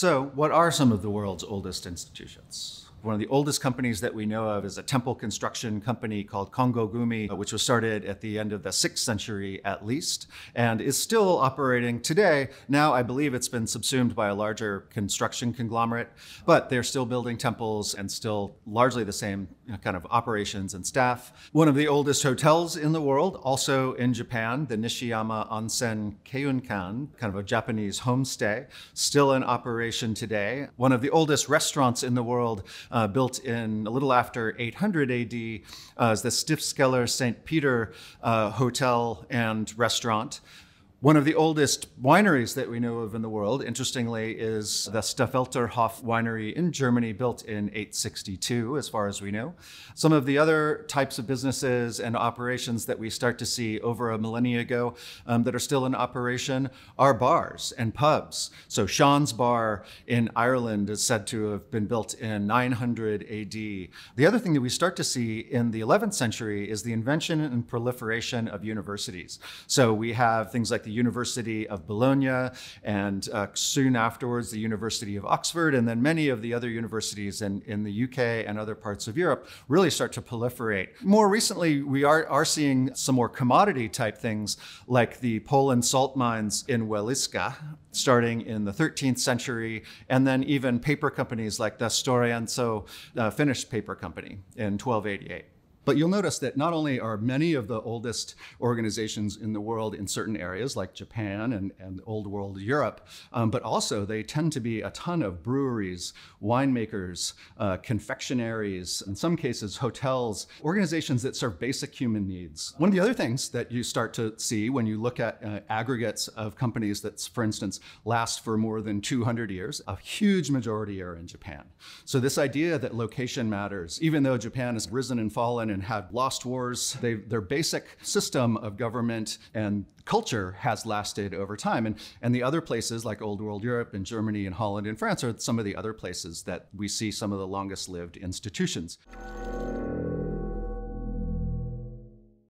So, what are some of the world's oldest institutions? One of the oldest companies that we know of is a temple construction company called Kongo Gumi, uh, which was started at the end of the 6th century at least, and is still operating today. Now, I believe it's been subsumed by a larger construction conglomerate, but they're still building temples and still largely the same kind of operations and staff. One of the oldest hotels in the world, also in Japan, the Nishiyama Onsen Keiunkan, kind of a Japanese homestay, still in operation today. One of the oldest restaurants in the world, uh, built in a little after 800 AD, uh, is the Stiftskeller St. Peter uh, Hotel and Restaurant. One of the oldest wineries that we know of in the world, interestingly, is the Staffelterhof winery in Germany, built in 862, as far as we know. Some of the other types of businesses and operations that we start to see over a millennia ago um, that are still in operation are bars and pubs. So Sean's Bar in Ireland is said to have been built in 900 AD. The other thing that we start to see in the 11th century is the invention and proliferation of universities. So we have things like the University of Bologna, and uh, soon afterwards, the University of Oxford, and then many of the other universities in, in the UK and other parts of Europe really start to proliferate. More recently, we are, are seeing some more commodity type things like the Poland salt mines in Weliska, starting in the 13th century, and then even paper companies like the Storienzo uh, Finnish paper company in 1288. But you'll notice that not only are many of the oldest organizations in the world in certain areas like Japan and, and old world Europe, um, but also they tend to be a ton of breweries, winemakers, uh, confectionaries, in some cases hotels, organizations that serve basic human needs. One of the other things that you start to see when you look at uh, aggregates of companies that, for instance, last for more than 200 years, a huge majority are in Japan. So this idea that location matters, even though Japan has risen and fallen and and had lost wars. They, their basic system of government and culture has lasted over time. And, and the other places like Old World Europe and Germany and Holland and France are some of the other places that we see some of the longest lived institutions.